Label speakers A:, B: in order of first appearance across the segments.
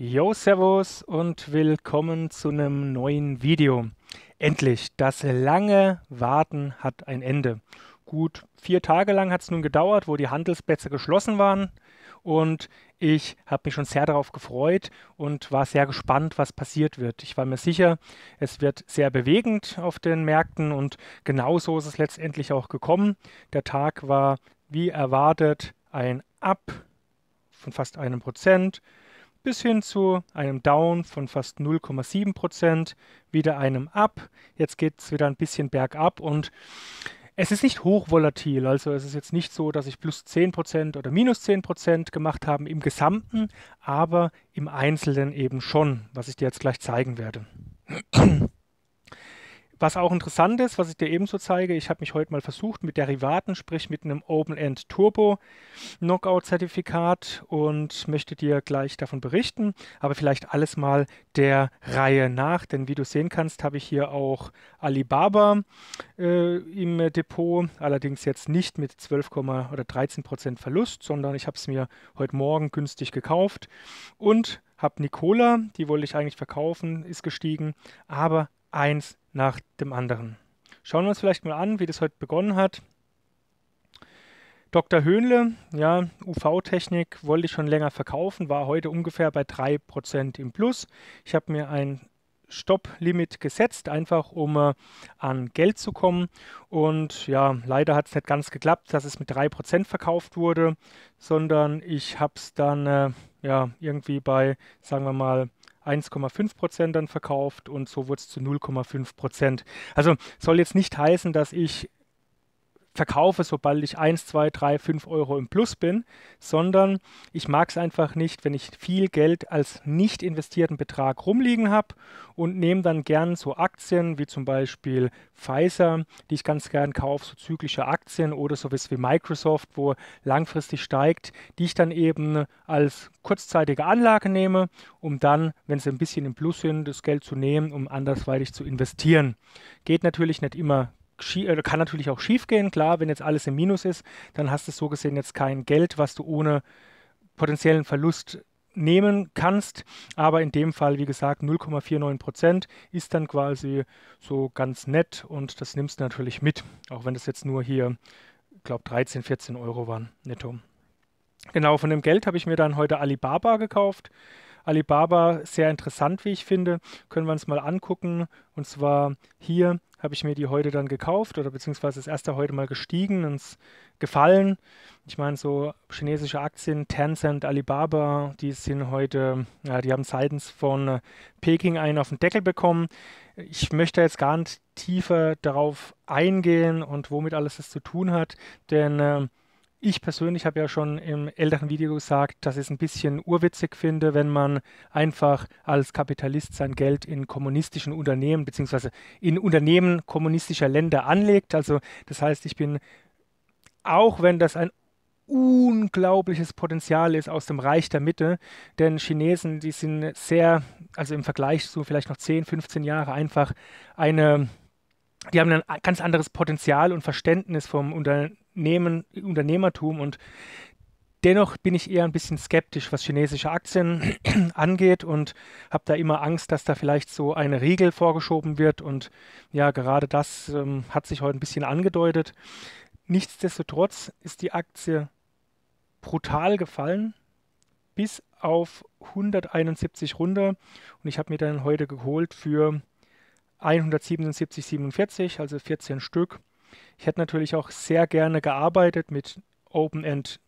A: Jo, Servus und willkommen zu einem neuen Video. Endlich, das lange Warten hat ein Ende. Gut vier Tage lang hat es nun gedauert, wo die Handelsplätze geschlossen waren und ich habe mich schon sehr darauf gefreut und war sehr gespannt, was passiert wird. Ich war mir sicher, es wird sehr bewegend auf den Märkten und genauso ist es letztendlich auch gekommen. Der Tag war wie erwartet ein Ab von fast einem Prozent bis hin zu einem Down von fast 0,7 Prozent, wieder einem Up. Jetzt geht es wieder ein bisschen bergab und es ist nicht hochvolatil, also es ist jetzt nicht so, dass ich plus 10% Prozent oder minus 10% Prozent gemacht habe im Gesamten, aber im Einzelnen eben schon, was ich dir jetzt gleich zeigen werde. Was auch interessant ist, was ich dir ebenso zeige, ich habe mich heute mal versucht mit Derivaten, sprich mit einem Open-End Turbo Knockout-Zertifikat und möchte dir gleich davon berichten, aber vielleicht alles mal der Reihe nach, denn wie du sehen kannst, habe ich hier auch Alibaba äh, im Depot, allerdings jetzt nicht mit 12, oder 13 Verlust, sondern ich habe es mir heute Morgen günstig gekauft und habe Nicola, die wollte ich eigentlich verkaufen, ist gestiegen, aber eins nach dem anderen. Schauen wir uns vielleicht mal an, wie das heute begonnen hat. Dr. Höhnle, ja, UV-Technik wollte ich schon länger verkaufen, war heute ungefähr bei 3% im Plus. Ich habe mir ein Stop-Limit gesetzt, einfach um äh, an Geld zu kommen. Und ja, leider hat es nicht ganz geklappt, dass es mit 3% verkauft wurde, sondern ich habe es dann äh, ja, irgendwie bei, sagen wir mal, 1,5 Prozent dann verkauft und so wurde es zu 0,5 Prozent. Also soll jetzt nicht heißen, dass ich verkaufe, sobald ich 1, 2, 3, 5 Euro im Plus bin, sondern ich mag es einfach nicht, wenn ich viel Geld als nicht investierten Betrag rumliegen habe und nehme dann gern so Aktien wie zum Beispiel Pfizer, die ich ganz gern kaufe, so zyklische Aktien oder sowas wie Microsoft, wo langfristig steigt, die ich dann eben als kurzzeitige Anlage nehme, um dann, wenn sie ein bisschen im Plus sind, das Geld zu nehmen, um andersweitig zu investieren. Geht natürlich nicht immer äh, kann natürlich auch schief gehen, klar, wenn jetzt alles im Minus ist, dann hast du so gesehen jetzt kein Geld, was du ohne potenziellen Verlust nehmen kannst. Aber in dem Fall, wie gesagt, 0,49 Prozent ist dann quasi so ganz nett und das nimmst du natürlich mit, auch wenn das jetzt nur hier, ich glaube, 13, 14 Euro waren netto. Genau, von dem Geld habe ich mir dann heute Alibaba gekauft. Alibaba sehr interessant, wie ich finde. Können wir uns mal angucken. Und zwar hier habe ich mir die heute dann gekauft oder beziehungsweise das erste heute mal gestiegen ins Gefallen. Ich meine, so chinesische Aktien, Tencent, Alibaba, die sind heute, ja, die haben seitens von äh, Peking einen auf den Deckel bekommen. Ich möchte jetzt gar nicht tiefer darauf eingehen und womit alles das zu tun hat, denn äh, ich persönlich habe ja schon im älteren Video gesagt, dass ich es ein bisschen urwitzig finde, wenn man einfach als Kapitalist sein Geld in kommunistischen Unternehmen bzw. in Unternehmen kommunistischer Länder anlegt. Also das heißt, ich bin, auch wenn das ein unglaubliches Potenzial ist aus dem Reich der Mitte, denn Chinesen, die sind sehr, also im Vergleich zu vielleicht noch 10, 15 Jahre einfach eine, die haben ein ganz anderes Potenzial und Verständnis vom Unternehmen Unternehmen, Unternehmertum und dennoch bin ich eher ein bisschen skeptisch, was chinesische Aktien angeht und habe da immer Angst, dass da vielleicht so eine Riegel vorgeschoben wird. Und ja, gerade das ähm, hat sich heute ein bisschen angedeutet. Nichtsdestotrotz ist die Aktie brutal gefallen bis auf 171 runter und ich habe mir dann heute geholt für 177,47, also 14 Stück. Ich hätte natürlich auch sehr gerne gearbeitet mit Open-End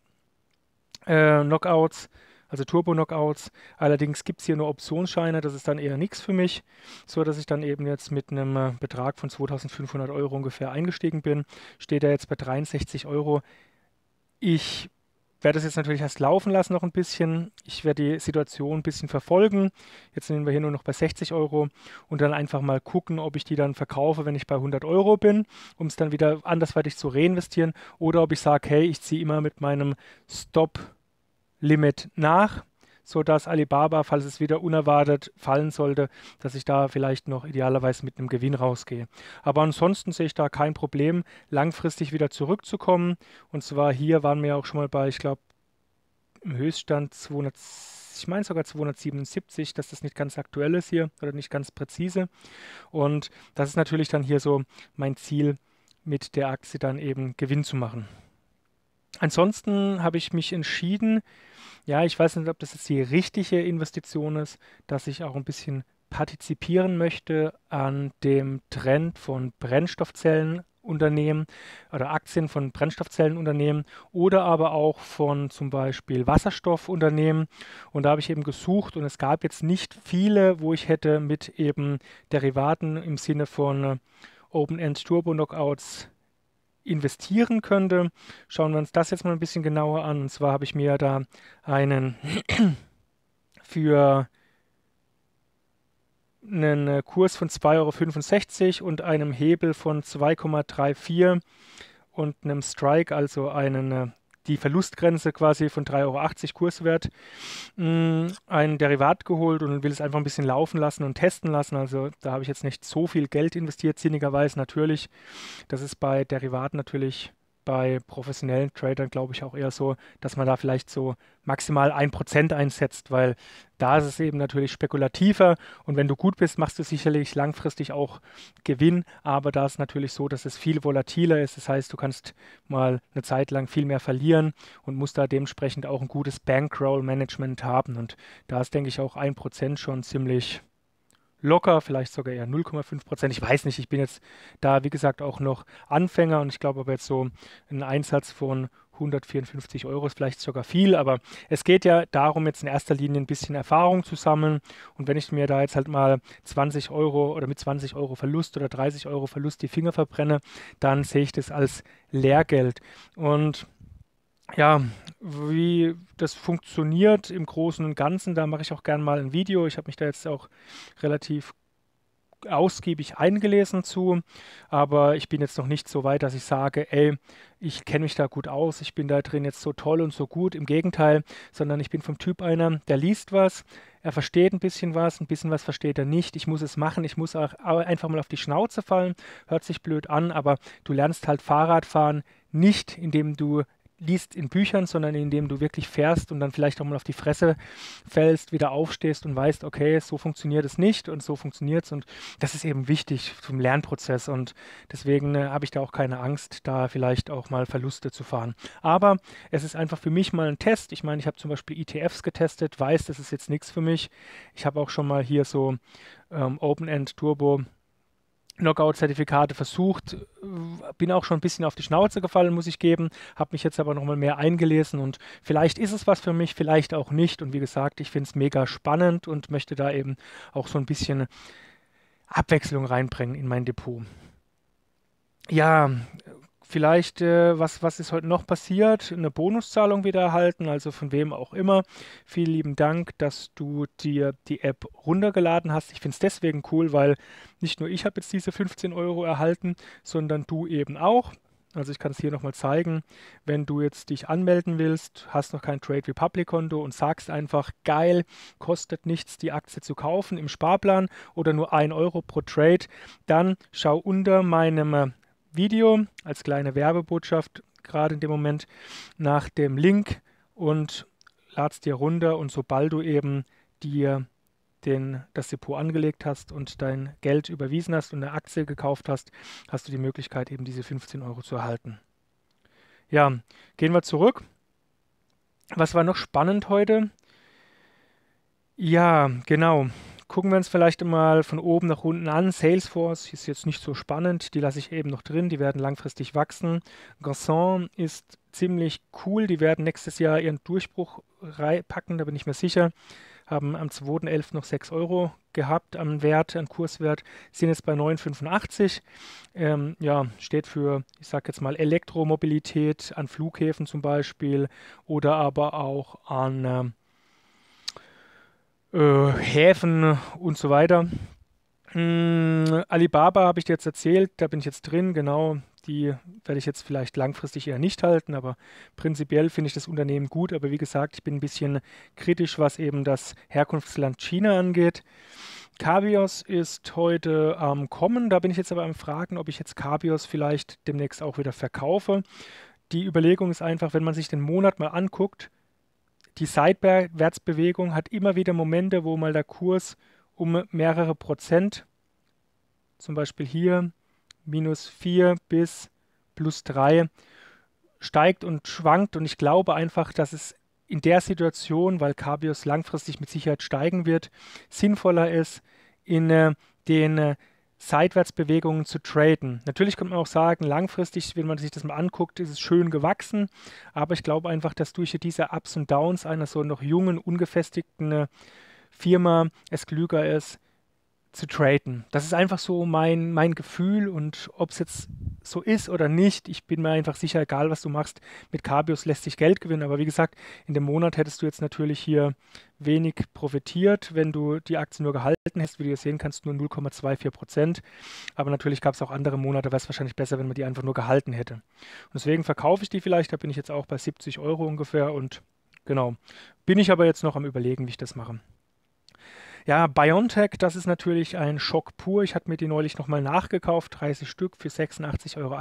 A: äh, Knockouts, also Turbo-Knockouts. Allerdings gibt es hier nur Optionsscheine, das ist dann eher nichts für mich, so dass ich dann eben jetzt mit einem äh, Betrag von 2500 Euro ungefähr eingestiegen bin. Steht er jetzt bei 63 Euro. Ich werde das jetzt natürlich erst laufen lassen noch ein bisschen. Ich werde die Situation ein bisschen verfolgen. Jetzt sind wir hier nur noch bei 60 Euro und dann einfach mal gucken, ob ich die dann verkaufe, wenn ich bei 100 Euro bin, um es dann wieder andersweitig zu reinvestieren oder ob ich sage, hey, ich ziehe immer mit meinem Stop-Limit nach sodass Alibaba, falls es wieder unerwartet fallen sollte, dass ich da vielleicht noch idealerweise mit einem Gewinn rausgehe. Aber ansonsten sehe ich da kein Problem, langfristig wieder zurückzukommen. Und zwar hier waren wir auch schon mal bei, ich glaube, im Höchststand 200, ich meine sogar 277, dass das nicht ganz aktuell ist hier oder nicht ganz präzise. Und das ist natürlich dann hier so mein Ziel, mit der Aktie dann eben Gewinn zu machen. Ansonsten habe ich mich entschieden, ja, ich weiß nicht, ob das jetzt die richtige Investition ist, dass ich auch ein bisschen partizipieren möchte an dem Trend von Brennstoffzellenunternehmen oder Aktien von Brennstoffzellenunternehmen oder aber auch von zum Beispiel Wasserstoffunternehmen. Und da habe ich eben gesucht und es gab jetzt nicht viele, wo ich hätte mit eben Derivaten im Sinne von Open-End Turbo-Knockouts investieren könnte. Schauen wir uns das jetzt mal ein bisschen genauer an. Und zwar habe ich mir da einen für einen äh, Kurs von 2,65 Euro und einem Hebel von 2,34 und einem Strike, also einen äh, die Verlustgrenze quasi von 3,80 Euro Kurswert mh, mm, ein Derivat geholt und will es einfach ein bisschen laufen lassen und testen lassen. Also da habe ich jetzt nicht so viel Geld investiert, sinnigerweise natürlich. Das ist bei Derivaten natürlich bei professionellen Tradern, glaube ich, auch eher so, dass man da vielleicht so maximal ein Prozent einsetzt, weil da ist es eben natürlich spekulativer und wenn du gut bist, machst du sicherlich langfristig auch Gewinn, aber da ist natürlich so, dass es viel volatiler ist, das heißt, du kannst mal eine Zeit lang viel mehr verlieren und musst da dementsprechend auch ein gutes Bankroll-Management haben und da ist, denke ich, auch ein Prozent schon ziemlich locker, vielleicht sogar eher 0,5 Prozent. Ich weiß nicht, ich bin jetzt da, wie gesagt, auch noch Anfänger und ich glaube aber jetzt so ein Einsatz von 154 Euro ist vielleicht sogar viel, aber es geht ja darum, jetzt in erster Linie ein bisschen Erfahrung zu sammeln. Und wenn ich mir da jetzt halt mal 20 Euro oder mit 20 Euro Verlust oder 30 Euro Verlust die Finger verbrenne, dann sehe ich das als Lehrgeld. Und ja, wie das funktioniert im Großen und Ganzen. Da mache ich auch gerne mal ein Video. Ich habe mich da jetzt auch relativ ausgiebig eingelesen zu, aber ich bin jetzt noch nicht so weit, dass ich sage, ey, ich kenne mich da gut aus, ich bin da drin jetzt so toll und so gut. Im Gegenteil, sondern ich bin vom Typ einer, der liest was, er versteht ein bisschen was, ein bisschen was versteht er nicht. Ich muss es machen, ich muss auch einfach mal auf die Schnauze fallen. Hört sich blöd an, aber du lernst halt Fahrradfahren nicht, indem du liest in Büchern, sondern indem du wirklich fährst und dann vielleicht auch mal auf die Fresse fällst, wieder aufstehst und weißt, okay, so funktioniert es nicht und so funktioniert es. Und das ist eben wichtig zum Lernprozess. Und deswegen äh, habe ich da auch keine Angst, da vielleicht auch mal Verluste zu fahren. Aber es ist einfach für mich mal ein Test. Ich meine, ich habe zum Beispiel ETFs getestet, weiß, das ist jetzt nichts für mich. Ich habe auch schon mal hier so ähm, Open-End Turbo Knockout-Zertifikate versucht, bin auch schon ein bisschen auf die Schnauze gefallen, muss ich geben, habe mich jetzt aber nochmal mehr eingelesen und vielleicht ist es was für mich, vielleicht auch nicht. Und wie gesagt, ich finde es mega spannend und möchte da eben auch so ein bisschen Abwechslung reinbringen in mein Depot. Ja, Vielleicht, äh, was, was ist heute noch passiert? Eine Bonuszahlung wieder erhalten, also von wem auch immer. Vielen lieben Dank, dass du dir die App runtergeladen hast. Ich finde es deswegen cool, weil nicht nur ich habe jetzt diese 15 Euro erhalten, sondern du eben auch. Also ich kann es hier nochmal zeigen. Wenn du jetzt dich anmelden willst, hast noch kein Trade Republic Konto und sagst einfach, geil, kostet nichts, die Aktie zu kaufen im Sparplan oder nur 1 Euro pro Trade, dann schau unter meinem äh, Video als kleine Werbebotschaft gerade in dem Moment nach dem Link und ladst dir runter und sobald du eben dir den, das Depot angelegt hast und dein Geld überwiesen hast und eine Aktie gekauft hast, hast du die Möglichkeit eben diese 15 Euro zu erhalten. Ja, gehen wir zurück. Was war noch spannend heute? Ja, genau. Gucken wir uns vielleicht mal von oben nach unten an. Salesforce ist jetzt nicht so spannend, die lasse ich eben noch drin, die werden langfristig wachsen. Garçon ist ziemlich cool, die werden nächstes Jahr ihren Durchbruch packen, da bin ich mir sicher. Haben am 2.11. noch 6 Euro gehabt am Wert, an Kurswert, sind jetzt bei 9,85. Ähm, ja, steht für, ich sage jetzt mal, Elektromobilität an Flughäfen zum Beispiel oder aber auch an. Ähm, äh, Häfen und so weiter. Mm, Alibaba habe ich dir jetzt erzählt, da bin ich jetzt drin, genau. Die werde ich jetzt vielleicht langfristig eher nicht halten, aber prinzipiell finde ich das Unternehmen gut. Aber wie gesagt, ich bin ein bisschen kritisch, was eben das Herkunftsland China angeht. Cabios ist heute am ähm, Kommen, da bin ich jetzt aber am Fragen, ob ich jetzt Cabios vielleicht demnächst auch wieder verkaufe. Die Überlegung ist einfach, wenn man sich den Monat mal anguckt, die Seitwärtsbewegung hat immer wieder Momente, wo mal der Kurs um mehrere Prozent, zum Beispiel hier minus 4 bis plus 3, steigt und schwankt. Und ich glaube einfach, dass es in der Situation, weil Cabios langfristig mit Sicherheit steigen wird, sinnvoller ist, in äh, den äh, Seitwärtsbewegungen zu traden. Natürlich könnte man auch sagen, langfristig, wenn man sich das mal anguckt, ist es schön gewachsen, aber ich glaube einfach, dass durch diese Ups und Downs einer so noch jungen, ungefestigten äh, Firma es klüger ist, zu traden. Das ist einfach so mein, mein Gefühl und ob es jetzt so ist oder nicht, ich bin mir einfach sicher, egal was du machst, mit Cabios lässt sich Geld gewinnen. Aber wie gesagt, in dem Monat hättest du jetzt natürlich hier wenig profitiert, wenn du die Aktie nur gehalten hättest. Wie du hier sehen kannst, nur 0,24 Prozent. Aber natürlich gab es auch andere Monate, wäre es wahrscheinlich besser, wenn man die einfach nur gehalten hätte. Und deswegen verkaufe ich die vielleicht, da bin ich jetzt auch bei 70 Euro ungefähr und genau, bin ich aber jetzt noch am Überlegen, wie ich das mache. Ja, BioNTech, das ist natürlich ein Schock pur. Ich hatte mir die neulich nochmal nachgekauft, 30 Stück für 86,81 Euro.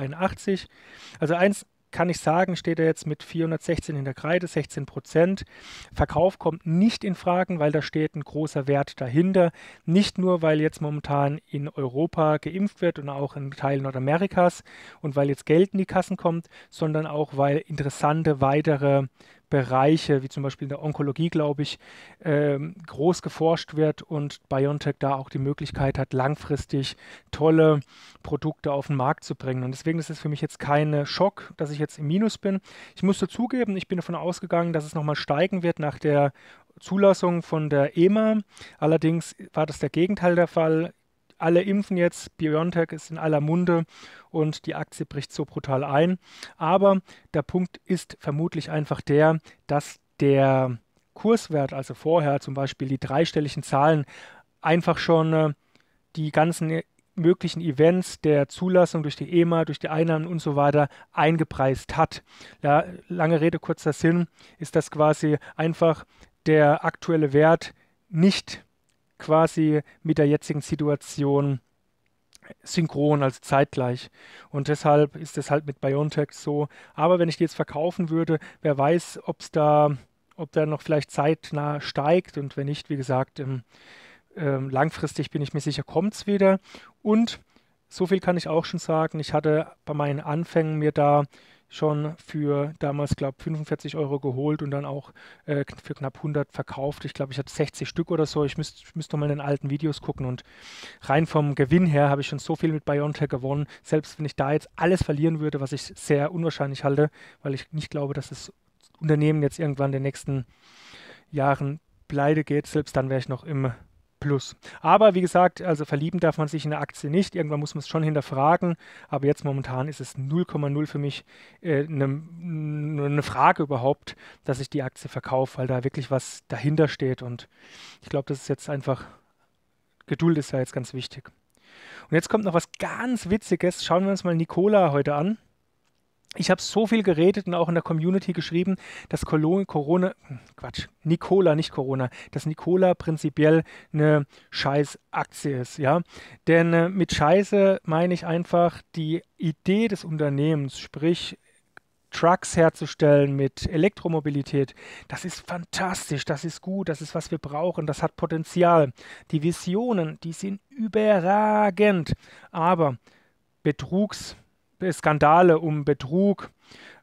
A: Also eins kann ich sagen, steht er jetzt mit 416 in der Kreide, 16 Prozent. Verkauf kommt nicht in Fragen, weil da steht ein großer Wert dahinter. Nicht nur, weil jetzt momentan in Europa geimpft wird und auch in Teilen Nordamerikas und weil jetzt Geld in die Kassen kommt, sondern auch, weil interessante weitere Bereiche, wie zum Beispiel in der Onkologie, glaube ich, ähm, groß geforscht wird und BioNTech da auch die Möglichkeit hat, langfristig tolle Produkte auf den Markt zu bringen. Und deswegen ist es für mich jetzt kein Schock, dass ich jetzt im Minus bin. Ich muss zugeben, ich bin davon ausgegangen, dass es nochmal steigen wird nach der Zulassung von der EMA. Allerdings war das der Gegenteil der Fall alle impfen jetzt, BioNTech ist in aller Munde und die Aktie bricht so brutal ein. Aber der Punkt ist vermutlich einfach der, dass der Kurswert, also vorher zum Beispiel die dreistelligen Zahlen, einfach schon äh, die ganzen äh, möglichen Events der Zulassung durch die EMA, durch die Einnahmen und so weiter eingepreist hat. Ja, lange Rede, kurzer Sinn, ist das quasi einfach der aktuelle Wert nicht quasi mit der jetzigen Situation synchron, also zeitgleich. Und deshalb ist es halt mit BioNTech so. Aber wenn ich die jetzt verkaufen würde, wer weiß, ob es da, ob da noch vielleicht zeitnah steigt und wenn nicht, wie gesagt, ähm, ähm langfristig bin ich mir sicher, kommt es wieder. Und so viel kann ich auch schon sagen, ich hatte bei meinen Anfängen mir da schon für damals, glaube ich, 45 Euro geholt und dann auch äh, für knapp 100 verkauft. Ich glaube, ich hatte 60 Stück oder so. Ich müsste müsst nochmal in den alten Videos gucken. Und rein vom Gewinn her habe ich schon so viel mit BioNTech gewonnen. Selbst wenn ich da jetzt alles verlieren würde, was ich sehr unwahrscheinlich halte, weil ich nicht glaube, dass das Unternehmen jetzt irgendwann in den nächsten Jahren pleite geht, selbst dann wäre ich noch im Plus. Aber wie gesagt, also verlieben darf man sich in eine Aktie nicht. Irgendwann muss man es schon hinterfragen. Aber jetzt momentan ist es 0,0 für mich äh, eine, ne, ne Frage überhaupt, dass ich die Aktie verkaufe, weil da wirklich was dahinter steht. Und ich glaube, das ist jetzt einfach, Geduld ist ja jetzt ganz wichtig. Und jetzt kommt noch was ganz Witziges. Schauen wir uns mal Nicola heute an ich habe so viel geredet und auch in der Community geschrieben, dass Corona, Quatsch, Nicola, nicht Corona, dass Nicola prinzipiell eine Scheißaktie ist, ja. Denn äh, mit Scheiße meine ich einfach die Idee des Unternehmens, sprich Trucks herzustellen mit Elektromobilität, das ist fantastisch, das ist gut, das ist, was wir brauchen, das hat Potenzial. Die Visionen, die sind überragend, aber Betrugs- Skandale um Betrug,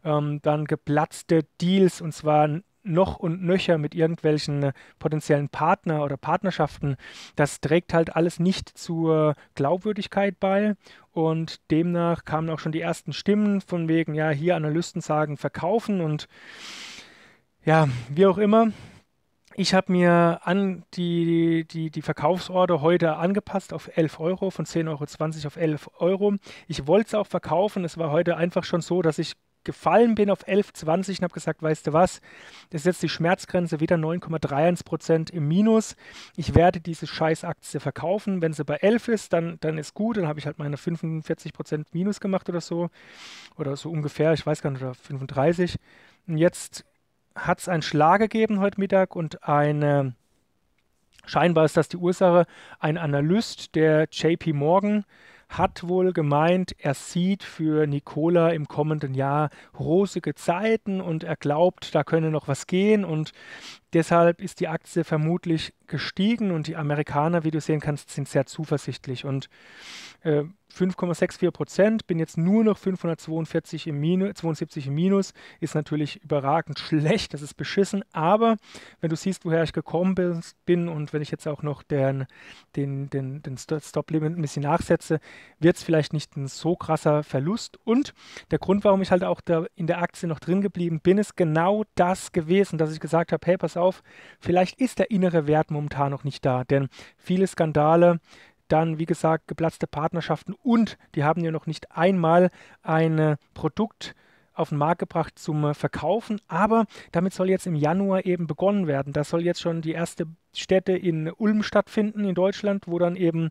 A: ähm, dann geplatzte Deals und zwar noch und nöcher mit irgendwelchen potenziellen Partner oder Partnerschaften, das trägt halt alles nicht zur Glaubwürdigkeit bei. Und demnach kamen auch schon die ersten Stimmen von wegen, ja, hier Analysten sagen verkaufen und ja, wie auch immer. Ich habe mir an die, die, die Verkaufsorder heute angepasst auf 11 Euro, von 10,20 Euro auf 11 Euro. Ich wollte es auch verkaufen. Es war heute einfach schon so, dass ich gefallen bin auf 11,20 und habe gesagt, weißt du was, das ist jetzt die Schmerzgrenze, wieder 9,31 im Minus. Ich werde diese Scheißaktie verkaufen. Wenn sie bei 11 ist, dann, dann ist gut. Dann habe ich halt meine 45 Minus gemacht oder so. Oder so ungefähr, ich weiß gar nicht, oder 35. Und jetzt hat es einen Schlag gegeben heute Mittag und eine, scheinbar ist das die Ursache, ein Analyst der JP Morgan hat wohl gemeint, er sieht für Nikola im kommenden Jahr rosige Zeiten und er glaubt, da könne noch was gehen und deshalb ist die Aktie vermutlich gestiegen und die Amerikaner, wie du sehen kannst, sind sehr zuversichtlich und äh, 5,64 Prozent, bin jetzt nur noch 542 im Minus, 72 im Minus, ist natürlich überragend schlecht, das ist beschissen, aber wenn du siehst, woher ich gekommen bin und wenn ich jetzt auch noch den, den, den, den Stop-Limit ein bisschen nachsetze, wird es vielleicht nicht ein so krasser Verlust und der Grund, warum ich halt auch in der Aktie noch drin geblieben bin, ist genau das gewesen, dass ich gesagt habe, hey, pass auf, vielleicht ist der innere Wert momentan noch nicht da, denn viele Skandale, dann, wie gesagt, geplatzte Partnerschaften und die haben ja noch nicht einmal ein äh, Produkt auf den Markt gebracht zum äh, Verkaufen, aber damit soll jetzt im Januar eben begonnen werden. Da soll jetzt schon die erste Stätte in Ulm stattfinden in Deutschland, wo dann eben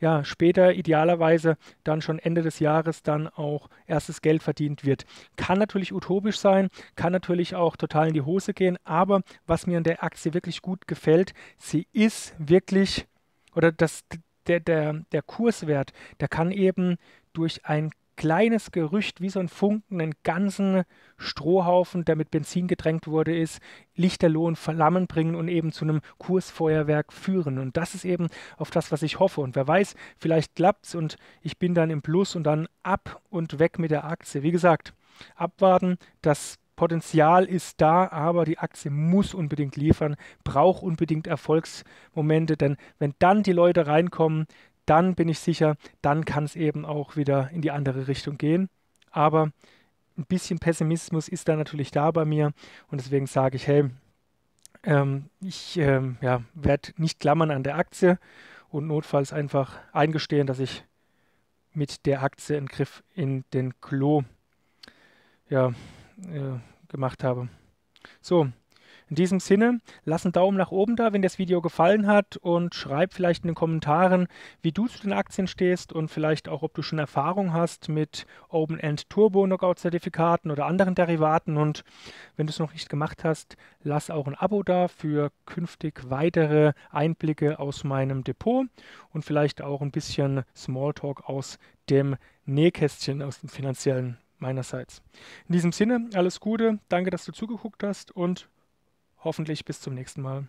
A: ja später idealerweise dann schon Ende des Jahres dann auch erstes Geld verdient wird. Kann natürlich utopisch sein, kann natürlich auch total in die Hose gehen, aber was mir an der Aktie wirklich gut gefällt, sie ist wirklich oder das, der, der, der Kurswert, der kann eben durch ein kleines Gerücht wie so ein Funken einen ganzen Strohhaufen, der mit Benzin gedrängt wurde, ist, lichterloh und Flammen bringen und eben zu einem Kursfeuerwerk führen. Und das ist eben auf das, was ich hoffe. Und wer weiß, vielleicht klappt's und ich bin dann im Plus und dann ab und weg mit der Aktie. Wie gesagt, abwarten, das Potenzial ist da, aber die Aktie muss unbedingt liefern, braucht unbedingt Erfolgsmomente, denn wenn dann die Leute reinkommen, dann bin ich sicher, dann kann es eben auch wieder in die andere Richtung gehen. Aber ein bisschen Pessimismus ist da natürlich da bei mir und deswegen sage ich, hey, ähm, ich ähm, ja, werde nicht klammern an der Aktie und notfalls einfach eingestehen, dass ich mit der Aktie einen Griff in den Klo ja, äh, gemacht habe. So, in diesem Sinne, lass einen Daumen nach oben da, wenn dir das Video gefallen hat und schreib vielleicht in den Kommentaren, wie du zu den Aktien stehst und vielleicht auch, ob du schon Erfahrung hast mit Open-End Turbo Knockout Zertifikaten oder anderen Derivaten und wenn du es noch nicht gemacht hast, lass auch ein Abo da für künftig weitere Einblicke aus meinem Depot und vielleicht auch ein bisschen Smalltalk aus dem Nähkästchen aus dem finanziellen meinerseits. In diesem Sinne, alles Gute, danke, dass du zugeguckt hast und hoffentlich bis zum nächsten Mal.